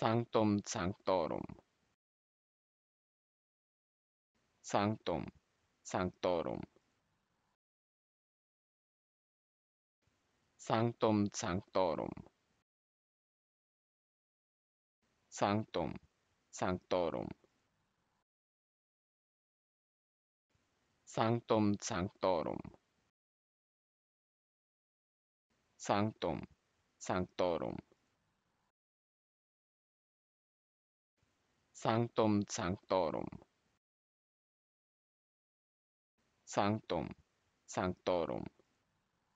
Sanctum Sanctorum. Sanctum Sanctorum. Sanctum Sanctorum. Sanctum Sanctorum. Sanctum Sanctorum. Sanctum Sanctorum. sanctum sanctorum sanctum sanctorum